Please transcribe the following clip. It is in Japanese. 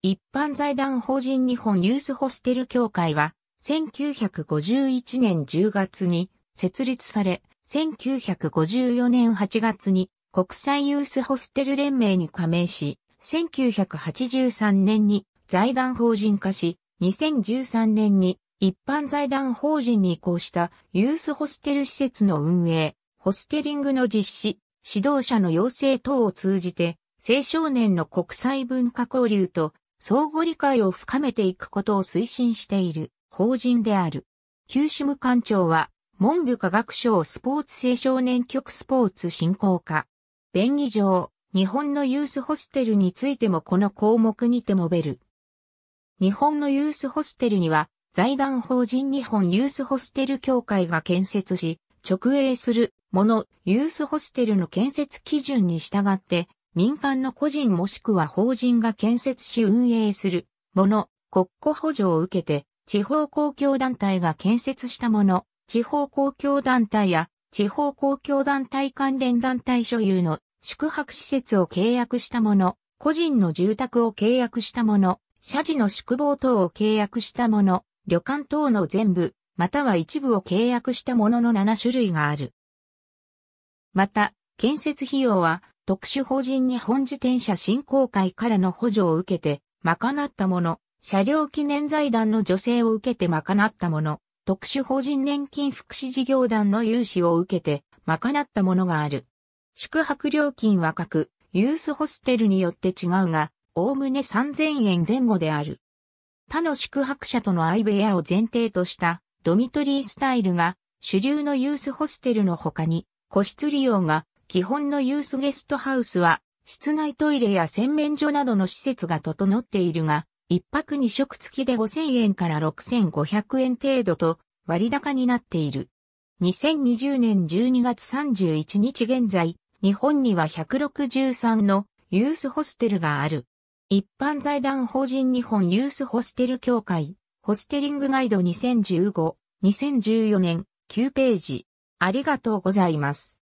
一般財団法人日本ユースホステル協会は、1951年10月に設立され、1954年8月に国際ユースホステル連盟に加盟し、1983年に財団法人化し、2013年に一般財団法人に移行したユースホステル施設の運営、ホステリングの実施、指導者の養成等を通じて、青少年の国際文化交流と相互理解を深めていくことを推進している法人である。九州務官庁は、文部科学省スポーツ青少年局スポーツ振興課。便宜上、日本のユースホステルについてもこの項目にて述べる。日本のユースホステルには、財団法人日本ユースホステル協会が建設し、直営するもの、ユースホステルの建設基準に従って、民間の個人もしくは法人が建設し運営するもの、国庫補助を受けて、地方公共団体が建設したもの、地方公共団体や地方公共団体関連団体所有の宿泊施設を契約したもの、個人の住宅を契約したもの、社寺の宿坊等を契約したもの、旅館等の全部、または一部を契約したものの7種類がある。また、建設費用は特殊法人日本自転車振興会からの補助を受けて、賄ったもの、車両記念財団の助成を受けて賄ったもの、特殊法人年金福祉事業団の融資を受けて賄ったものがある。宿泊料金は各、ユースホステルによって違うが、おおむね3000円前後である。他の宿泊者との相部屋を前提としたドミトリースタイルが主流のユースホステルの他に個室利用が基本のユースゲストハウスは、室内トイレや洗面所などの施設が整っているが、一泊二食付きで5000円から6500円程度と割高になっている。2020年12月31日現在、日本には163のユースホステルがある。一般財団法人日本ユースホステル協会、ホステリングガイド2015、2014年、9ページ。ありがとうございます。